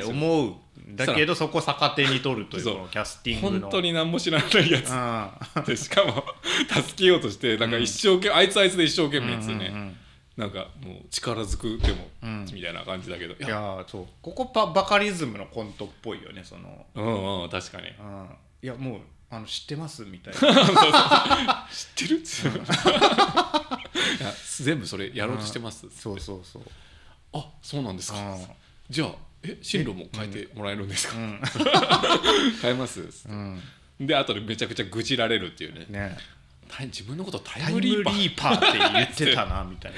A: て思うだけどそこ逆手に取るというキャスティングの本当に何も知らないやつでしかも助けようとしてなんか一生懸命、うん、あいつあいつで一生懸命ですよね、うんうんうん、なんかもう力ずくでも、みたいな感じだけどいやそうここパバカリズムのコントっぽいよねそのうんうん確かに、うん、いやもうあの知ってますみたいな 知ってる、うつ全部それやろうとしてますっうそうそうそうあそうなんですか、じゃあえ進路も変えてもらえるんですか、うん、変えますって、で後でめちゃくちゃ愚痴られるっていうねね自分のことタイムリーパーって言ってたなみたい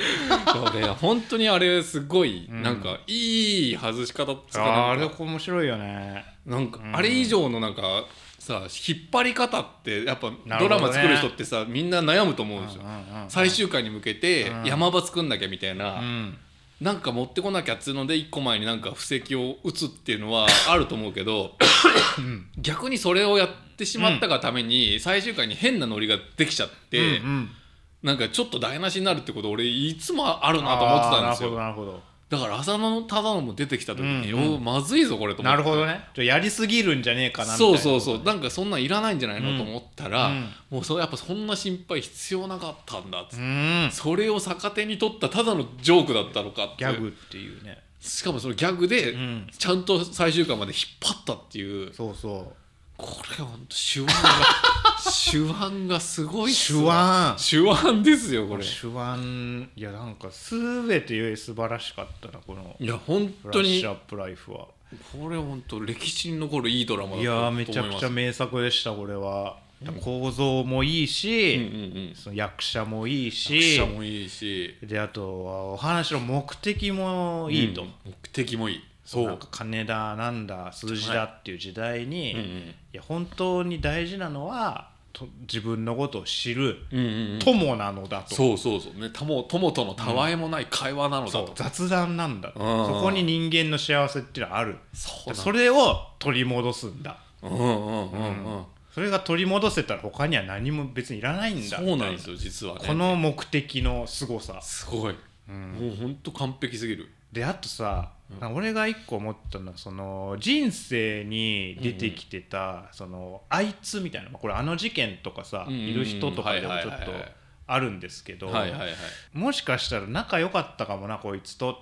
A: なで本当にあれすごいなんかいい外し方っつか、あれ面白いよねなんかあれ以上のなんかさ引っ張り方ってやっぱドラマ作る人ってさ、ね、みんな悩むと思うんですよ、うんうんうん、最終回に向けて山場作んなきゃみたいな、うん、なんか持ってこなきゃっつうので一個前になんか布石を打つっていうのは あると思うけど逆にそれをやってしまったがために最終回に変なノリができちゃって、うんうん、なんかちょっと台無しになるってこと俺いつもあるなと思ってたんですよ。なるほどだから浅野忠信も出てきた時に、うんうん、まずいぞこれと思ってなるほどねやりすぎるんじゃねえかなみたいな、そうそうそうなんかそんなんいらないんじゃないの、うん、と思ったら、うん、もうそやっぱそんな心配必要なかったんだっって、うん、それを逆手に取ったただのジョークだったのかギャグっていうねしかもそのギャグでちゃんと最終回まで引っ張ったっていう、そうそうこれ本当手腕が手腕がすごいす手腕手腕ですよこれ手腕いやなんか全て素晴らしかったなこのいや本フラ当ッにシュアップライフはこれ本当歴史に残るいいドラマだいやめちゃくちゃ名作でしたこれは、構造もいいし、うんうんその役者もいいし役者もいいしであとはお話の目的もいいと、うん目的もいいそうなんか金だなんだ数字だっていう時代に、はいうんうん、いや本当に大事なのは自分のことを知る、うんうん、友なのだとそうそうそうね友友とのたわいもない会話なのだと、うん、雑談なんだ、うん、そこに人間の幸せっていうのはあるそれを取り戻すんだうんうんうんうんそれが取り戻せたら他には何も別にいらないんだそうなんですよ実は、ね、この目的のすごさすごい、うん、もうほんと完璧すぎるであとさ俺が一個思ったのはその人生に出てきてた、そのあいつみたいなこれあの事件とかさ、いる人とかでもちょっとあるんですけど、もしかしたら仲良かったかもなこいつと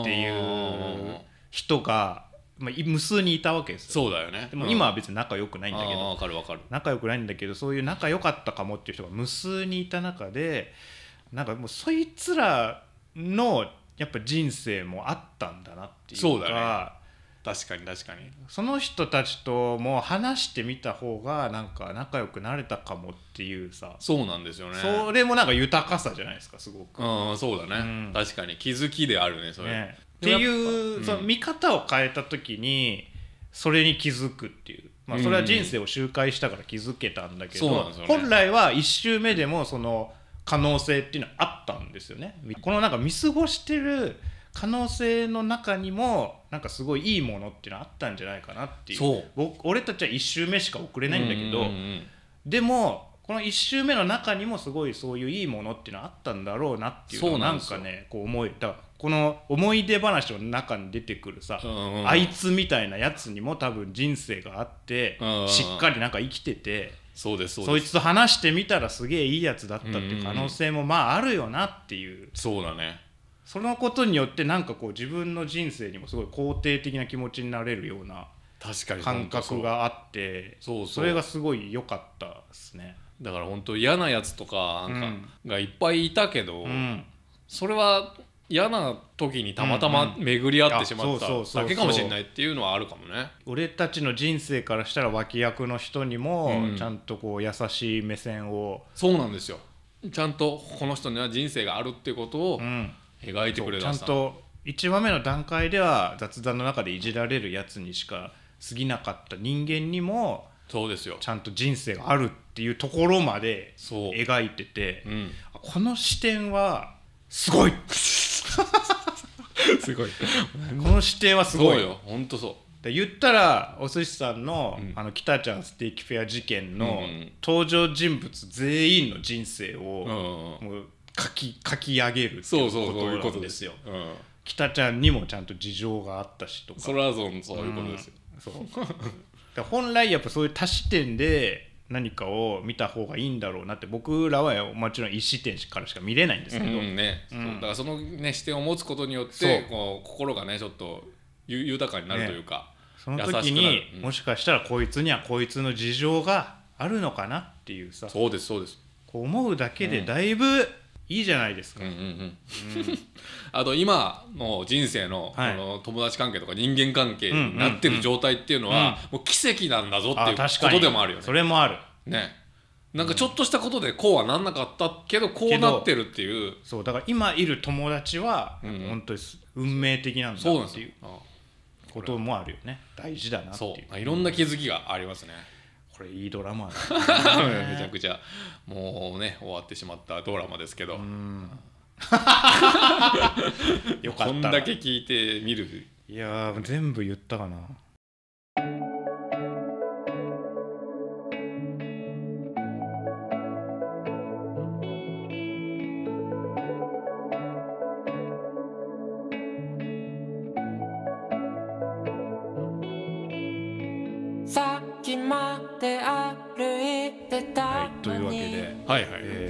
A: っていう人が。まあ、無数にいたわけですそうだよね、でも今は別に仲良くないんだけど、仲良くないんだけどそういう仲良かったかもっていう人が無数にいた中でなんかもうそいつらのやっぱ人生もあったんだなっていうかそうだ、ね、確かに確かにその人たちとも話してみた方がなんか仲良くなれたかもっていうさそうなんですよねそれもなんか豊かさじゃないですかすごくうんそうだね、うん、確かに気づきであるねそれねっていう、うん、その見方を変えた時にそれに気づくっていう、まあ、それは人生を周回したから気づけたんだけど、うんね、本来は1周目でもその可能性っていうのはあったんですよね。このなんか見過ごしてる可能性の中にもなんかすごいいいものっていうのはあったんじゃないかなっていう僕俺たちは1周目しか送れないんだけど、でもこの1周目の中にもすごいそういういいものっていうのはあったんだろうなっていうなんかねこう思いだこの思い出話の中に出てくるさ、あいつみたいなやつにも多分人生があって、しっかりなんか生きてて。そうですそいつと話してみたらすげえいいやつだったっていう可能性もまああるよなっていうそうだねそのことによってなんかこう自分の人生にもすごい肯定的な気持ちになれるような確かに感覚があってそうそれがすごい良かったですねだから本当嫌なやつとかなんかがいっぱいいたけど、うん、それは嫌な時にたまたま巡り合ってしまっただけかもしれないっていうのはあるかもね俺たちの人生からしたら脇役の人にもちゃんとこう優しい目線を、うん、そうなんですよちゃんとこの人には人生があるってことを描いてくれた、うん、ちゃんと1話目の段階では雑談の中でいじられるやつにしか過ぎなかった人間にもそうですよちゃんと人生があるっていうところまで描いてて、うん、この視点はすごい すごいこの指定はすごいよ本当そうで言ったらお寿司さんの,、あの北ちゃんステーキフェア事件の登場人物全員の人生を、もう書き書き上げるっていうことなんですよ。北ちゃんにもちゃんと事情があったしとかそれはそういうことですよ。そう 本来やっぱそういう多視点で何かを見た方がいいんだろうなって僕らはもちろん一視点からしか見れないんですけど、うんねうん、だからその、ね、視点を持つことによってこう心がねちょっと豊かになるというか、ね、その時に、うん、もしかしたらこいつにはこいつの事情があるのかなっていうさそうですそうですこう思うだけでだいぶ、いいじゃないですか、うんうんうんあと今の人生の,、はい、の友達関係とか人間関係になってる状態っていうのは、もう奇跡なんだぞっていうことでもあるよねそれもあるねなんかちょっとしたことでこうはなんなかったけどこうなってるっていうそうだから今いる友達は本当に運命的なんだっていうこともあるよね大事だなっていういろんな気づきがありますね、これいいドラマ、ね、めちゃくちゃもうね終わってしまったドラマですけど よかったこんだけ聞いてみるいや全部言ったかな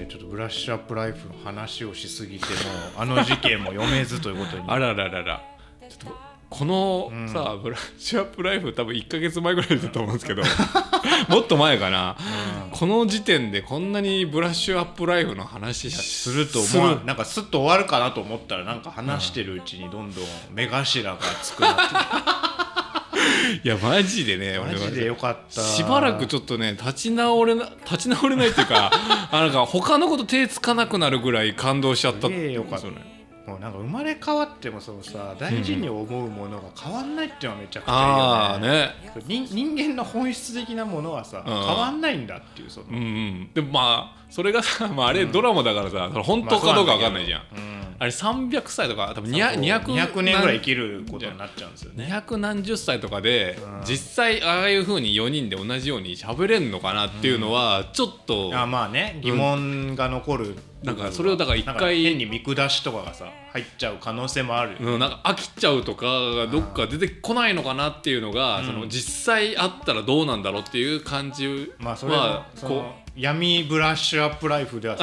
A: ちょっとブラッシュアップライフの話をしすぎてもあの事件も読めずということに あららららちょっとこのさ、うん、ブラッシュアップライフ多分1か月前ぐらいだと思うんですけど もっと前かな、うん、この時点でこんなにブラッシュアップライフの話すると思うなんかすっと終わるかなと思ったらなんか話してるうちにどんどん目頭がつくなって。いやマジでねマジでよかったしばらくちょっとね立ち直れな立ち直れないっていうか あなんか他のこと手つかなくなるぐらい感動しちゃったよかったもうなんか生まれ変わってもそのさ大事に思うものが変わんないっていうのはめちゃくちゃいいよねうん、ね人間の本質的なものはさ、うん、変わんないんだっていうその、うんうん、でもまあそれがさ、まあ、あれドラマだからさ、うん、本当かどうか分かんないじゃんまあん、あれ300歳とか多分 200, 200年ぐらい生きることになっちゃうんですよね200何十歳とかで、うん、実際ああいうふうに4人で同じように喋れんのかなっていうのはちょっと、あまあね疑問が残る、なんかそれをだから一回変に見下しとかがさ入っちゃう可能性もある、ね、うん、なんか飽きちゃうとかがどっか出てこないのかなっていうのが、その実際あったらどうなんだろうっていう感じは、まあそれ闇ブラッシュアップライフでは起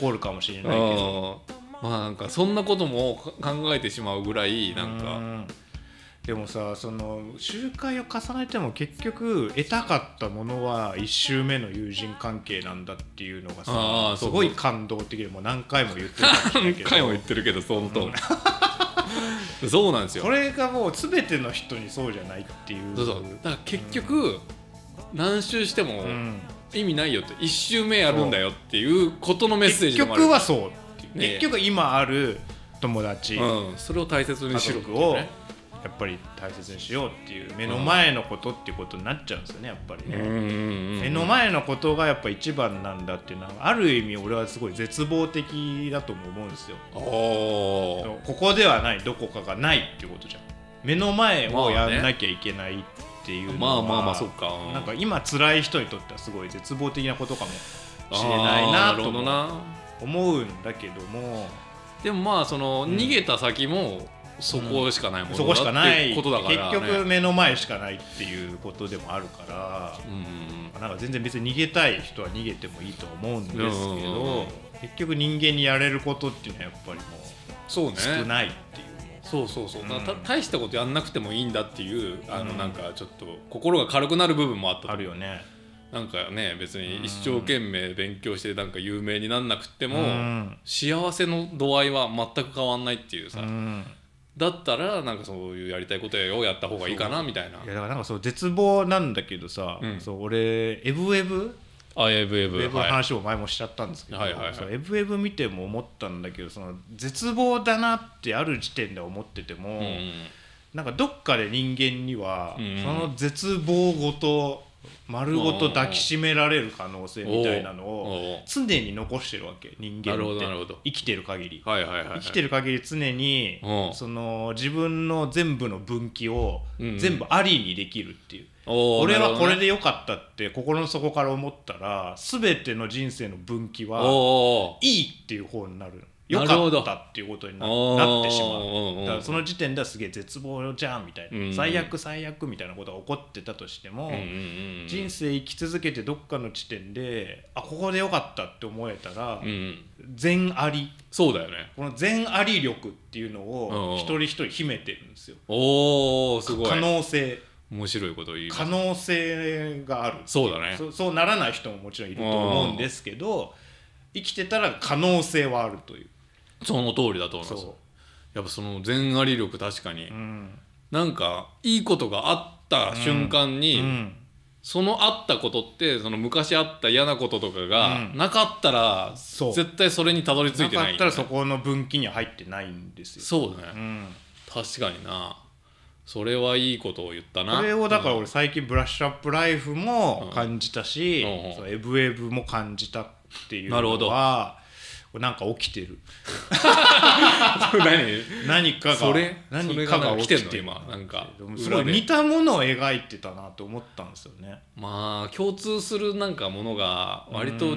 A: こ るかもしれないけどまあなんかそんなことも考えてしまうぐらいなんかでもさその集会を重ねても結局得たかったものは1周目の友人関係なんだっていうのがさすごい感動的でもう何回も言ってる何回も言ってるけどそのおり、うん そうなんですよこれがもう全ての人にそうじゃないっていうだから結局、うん、何周しても、意味ないよって1周目やるんだよっていうことのメッセージでもある結局はそう、ね結局今ある友達、うん、それを大切にしよろっ族うをやっぱり大切にしようっていう目の前のことっていうことになっちゃうんですよねやっぱりね、うんうんうんうん目の前のことがやっぱ一番なんだっていうのはある意味俺はすごい絶望的だとも思うんですよここではないどこかがないっていうことじゃん目の前をやんなきゃいけないっっていうまあまあまあそっか、なんか今辛い人にとってはすごい絶望的なことかもしれないなと思うんだけどもでもまあその、逃げた先もそこしかないもん、うん、そこしかないことだから、ね、結局目の前しかないっていうことでもあるから、うん、なんか全然別に逃げたい人は逃げてもいいと思うんですけど、結局人間にやれることっていうのはやっぱりもう少ないっていう。そうそうそう、うん、大したことやんなくてもいいんだっていうあのなんかちょっと心が軽くなる部分もあったあるよねなんかね別に一生懸命勉強してなんか有名になんなくても、うん、幸せの度合いは全く変わんないっていうさ、うん、だったらなんかそういうやりたいことをやった方がいいかなみたいないやだからなんかそう絶望なんだけどさ、うん、そう俺エブエブあエブエブエブの話を前もしちゃったんですけど、はいはいはい、エブエブ見ても思ったんだけどその絶望だなってある時点で思ってても、うん、なんかどっかで人間には、うん、その絶望ごと丸ごと抱きしめられる可能性みたいなのを常に残してるわけ人間って生きてる限り、はいはい、生きてる限り常にその自分の全部の分岐を全部ありにできるっていう。俺はこれでよかったって心の底から思ったら全ての人生の分岐はいいっていう方になるよかったっていうことになってしまうだからその時点ではすげえ絶望じゃんみたいな、最悪最悪みたいなことが起こってたとしても、人生生き続けてどっかの地点であここでよかったって思えたら、全ありそうだよねこの全あり力っていうのを一人一人秘めてるんですよ。おすごい可能性面白いこと言い可能性があるそうだねそうならない人ももちろんいると思うんですけど生きてたら可能性はあるというその通りだと思いますやっぱその全あり力確かに、うん、なんかいいことがあった瞬間に、うんうんそのあったことってその昔あった嫌なこととかが、なかったら絶対それにたどり着いてない、ねなかったらそこの分岐には入ってないんですよそうね、うん、確かになそれはいいことを言ったなそれをだから俺最近「ブラッシュアップライフ」も感じたし「うんうんうん、エブエブ」も感じたっていうのはなんか起きてる 何何かがそれ何かが起きてる今なんかすごい似たものを描いてたなと思ったんですよねまあ共通するなんかものが割と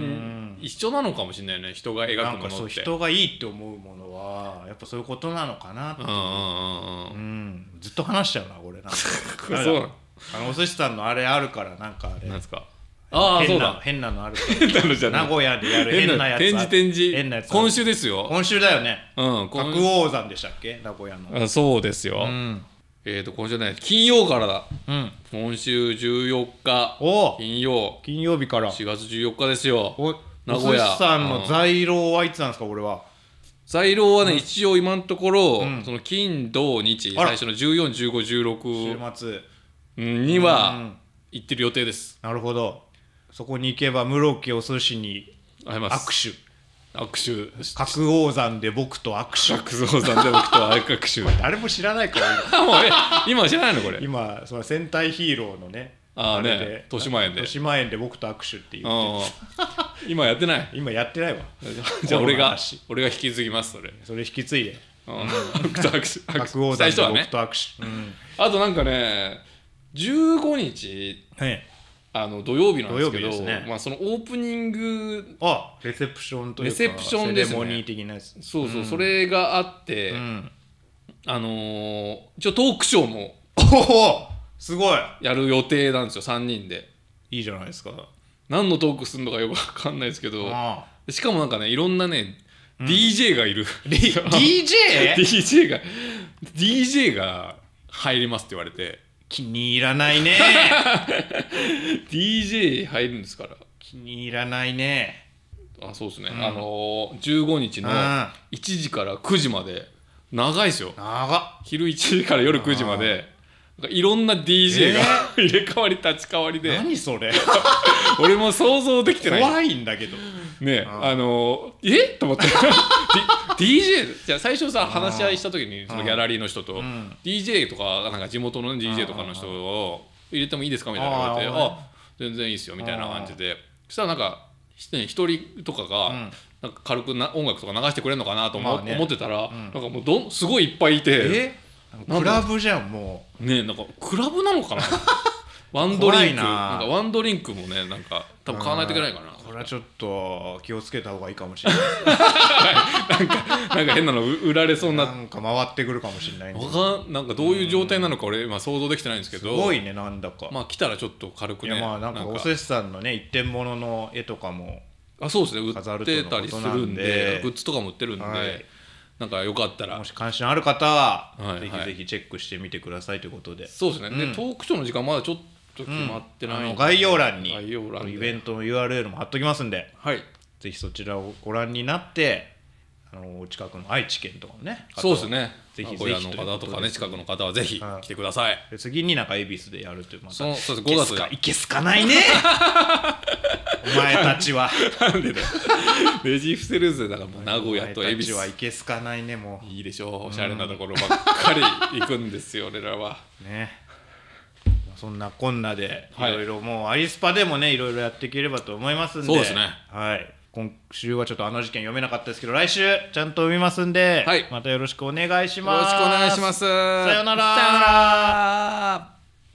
A: 一緒なのかもしれないね人が描くものって人がいいって思うものはやっぱそういうことなのかなってうん、ずっと話しちゃうな俺なんか そうあのお寿司さんのあれあるからなんかあれなんですかああそうだ変なのある変なのじゃ名古屋でやる変なやつ展示展示変なやつ今週ですよ今週だよねうん角王山でしたっけ名古屋のそうですよ、えっ、と今週ね金曜からだ、うん、今週14日お金曜金曜日から4月14日ですよ名古屋さんの在廊はいつなんですか、俺は在廊はね、一応今のところ、その金土日最初の141516週末には行ってる予定です、なるほどそこに行けば室木お寿司に握手握手覚王山で僕と握手覚王山で僕と握手 誰も知らないから もう今知らないのこれ今その戦隊ヒーローのねああね豊島園で豊島園で僕と握手って言っ今やってない 今やってないわじゃあ俺が俺が引き継ぎますそれそれ引き継いで僕と握手覚王山で僕と握手、ねうん、あとなんかね15日、はいあの土曜日なんですけどす、ね、まあ、そのオープニングあレセプションというかレセプションです、ね、モニー的なやつそうそう、うん、それがあって、うん、あのー、一応トークショーもおおすごいやる予定なんですよ3人でいいじゃないですか何のトークするのかよく分かんないですけどしかもなんかねいろんなね、うん、DJ がいる DJ?DJ DJ が DJ が入りますって言われて気に入らないね DJ 入るんですから気に入らないねあそうですね、うん、あのー、15日の1時から9時まで長いですよ長昼1時から夜9時までいろんな DJ が、えー、入れ替わり立ち替わりで何それ 俺も想像できてない怖いんだけど
B: ねあの
A: えと思って DJ じゃあ最初さ話し合いした時にそのギャラリーの人と、うん、DJ とかなんか地元の DJ とかの人を入れてもいいですかみたいな言われてあ全然いいですよみたいな感じでそしたらなんか一人とかが、うんなんか軽くな音楽とか流してくれるのかなと思,、ってたら、なんかもうどすごいいっぱいいてクラブじゃんもうねなんかクラブなのかな ワンドリンクなんかワンドリンクもねなんか多分買わないといけないかなこれはちょっと気をつけた方がいいかもしれない なんかなんか変なの売られそうななんか回ってくるかもしれないんかなんかどういう状態なのか俺今想像できてないんですけどすごいねなんだかまあ来たらちょっと軽くねいやまあなんかおせっさんのね一点物の絵とかもあそうですね売ってたりするんでグッズとかも売ってるんで、はい、なんかよかったらもし関心ある方は、はいはい、ぜひぜひチェックしてみてくださいということでそうですね、うん、でトークショーの時間まだちょっと決まってない、うん、概要欄に概要欄イベントの URL も貼っときますんで、はい、ぜひそちらをご覧になってあのお近くの愛知県とかねそうですねぜひぜひの方とかね近くの方はぜひ来てください、次になんか恵比寿でやるというまたそうそうです5月いけすかないね お前たちはなんでだレジフセルズだからもう名古屋と恵比寿はいけすかないねもういいでしょうおしゃれなところばっかり行くんですよ、俺らはねそんなこんなでいろいろもうアリスパでもねいろいろやっていければと思いますんでそうですねはい今週はちょっとあの事件読めなかったですけど来週ちゃんと読みますんで、はい、またよろしくお願いしますよろしくお願いしますさよならさよな
B: ら